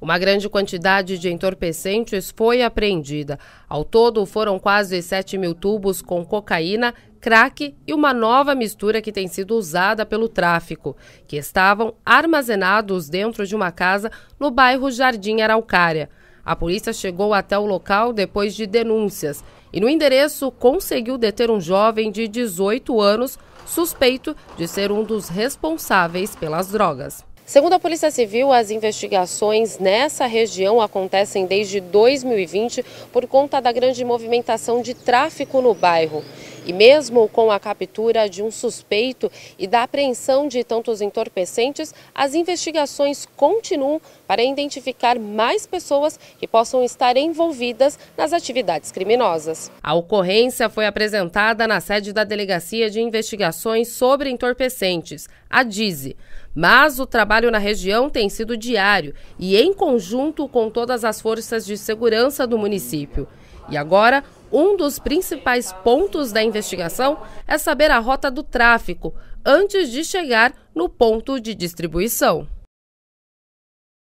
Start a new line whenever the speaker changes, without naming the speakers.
Uma grande quantidade de entorpecentes foi apreendida. Ao todo, foram quase 7 mil tubos com cocaína, crack e uma nova mistura que tem sido usada pelo tráfico, que estavam armazenados dentro de uma casa no bairro Jardim Araucária. A polícia chegou até o local depois de denúncias e, no endereço, conseguiu deter um jovem de 18 anos suspeito de ser um dos responsáveis pelas drogas. Segundo a Polícia Civil, as investigações nessa região acontecem desde 2020 por conta da grande movimentação de tráfico no bairro. E mesmo com a captura de um suspeito e da apreensão de tantos entorpecentes, as investigações continuam para identificar mais pessoas que possam estar envolvidas nas atividades criminosas. A ocorrência foi apresentada na sede da Delegacia de Investigações sobre Entorpecentes, a Dize, Mas o trabalho na região tem sido diário e em conjunto com todas as forças de segurança do município. E agora, um dos principais pontos da investigação é saber a rota do tráfico antes de chegar no ponto de distribuição.